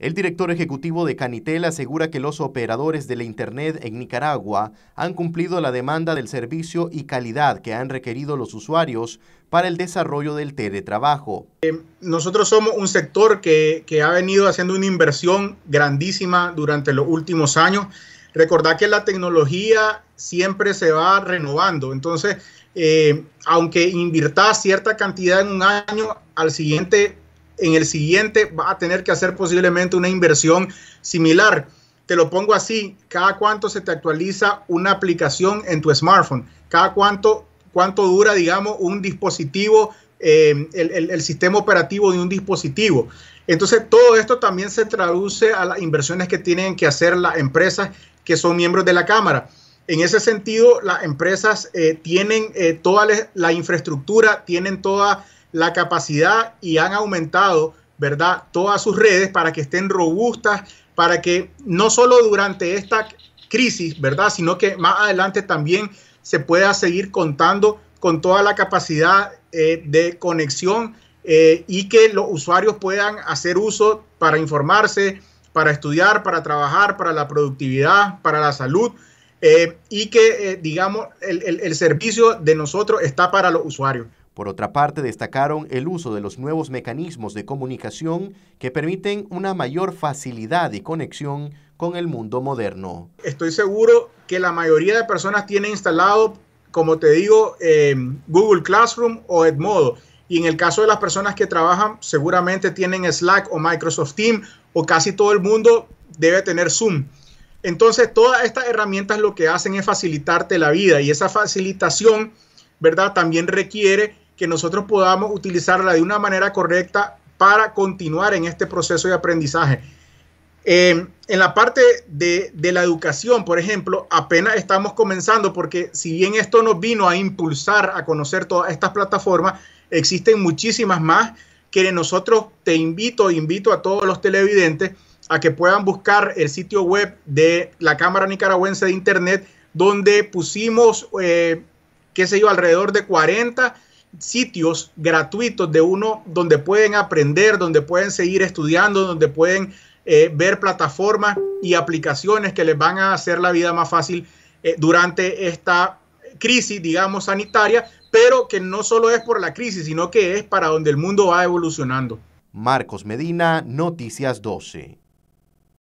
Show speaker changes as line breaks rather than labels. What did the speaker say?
El director ejecutivo de Canitel asegura que los operadores de la Internet en Nicaragua han cumplido la demanda del servicio y calidad que han requerido los usuarios para
el desarrollo del teletrabajo. Eh, nosotros somos un sector que, ha venido haciendo una inversión grandísima durante los últimos años. Recordad que la tecnología siempre se va renovando, entonces eh, aunque invirtá cierta cantidad en un año, al siguiente en el siguiente va a tener que hacer posiblemente una inversión similar. Te lo pongo así, cada cuánto se te actualiza una aplicación en tu smartphone, cada cuánto, cuánto dura, digamos, un dispositivo, eh, el, sistema operativo de un dispositivo. Entonces, todo esto también se traduce a las inversiones que tienen que hacer las empresas que son miembros de la Cámara. En ese sentido, las empresas eh, tienen eh, toda la infraestructura, tienen toda la capacidad y han aumentado, ¿verdad? Todas sus redes para que estén robustas, para que no solo durante esta crisis, ¿verdad? Sino que más adelante también se pueda seguir contando con toda la capacidad eh, de conexión eh, y que los usuarios puedan hacer uso para informarse, para estudiar, para trabajar, para la productividad, para la salud eh, y que, digamos, el servicio de nosotros está para los usuarios.
Por otra parte, destacaron el uso de los nuevos mecanismos de comunicación que permiten una mayor facilidad y conexión con el mundo moderno.
Estoy seguro que la mayoría de personas tiene instalado, como te digo, em, Google Classroom o Edmodo. Y en el caso de las personas que trabajan, seguramente tienen Slack o Microsoft Team o casi todo el mundo debe tener Zoom. Entonces, todas estas herramientas lo que hacen es facilitarte la vida y esa facilitación, ¿verdad? También requiere que nosotros podamos utilizarla de una manera correcta para continuar en este proceso de aprendizaje. Eh, en la parte de, la educación, por ejemplo, apenas estamos comenzando porque si bien esto nos vino a impulsar a conocer todas estas plataformas, existen muchísimas más que nosotros te invito, invito a todos los televidentes a que puedan buscar el sitio web de la Cámara Nicaragüense de Internet, donde pusimos, eh, qué sé yo, alrededor de 40 sitios gratuitos de uno donde pueden aprender, donde pueden seguir estudiando, donde pueden eh, ver plataformas y aplicaciones que les van a hacer la vida más fácil eh, durante esta crisis, digamos, sanitaria, pero que no solo es por la crisis, sino que es para donde el mundo va evolucionando. Marcos Medina, Noticias
12.